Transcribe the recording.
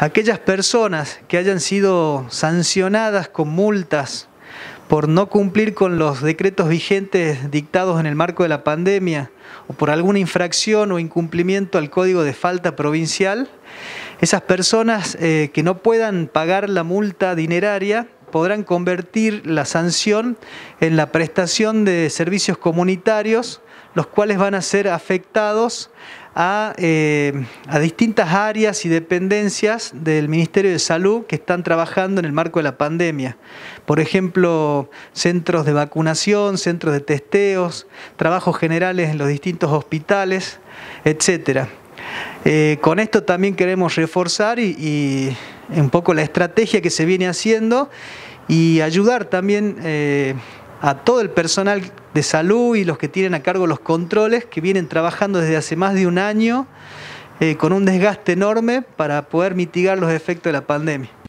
aquellas personas que hayan sido sancionadas con multas por no cumplir con los decretos vigentes dictados en el marco de la pandemia o por alguna infracción o incumplimiento al código de falta provincial, esas personas eh, que no puedan pagar la multa dineraria podrán convertir la sanción en la prestación de servicios comunitarios los cuales van a ser afectados eh, a, distintas áreas y dependencias del Ministerio de Salud que están trabajando en el marco de la pandemia. Por ejemplo, centros de vacunación, centros de testeos, trabajos generales en los distintos hospitales, etc. Eh, con esto también queremos reforzar y, un poco la estrategia que se viene haciendo y ayudar también eh, a todo el personal de salud y los que tienen a cargo los controles que vienen trabajando desde hace más de un año eh, con un desgaste enorme para poder mitigar los efectos de la pandemia.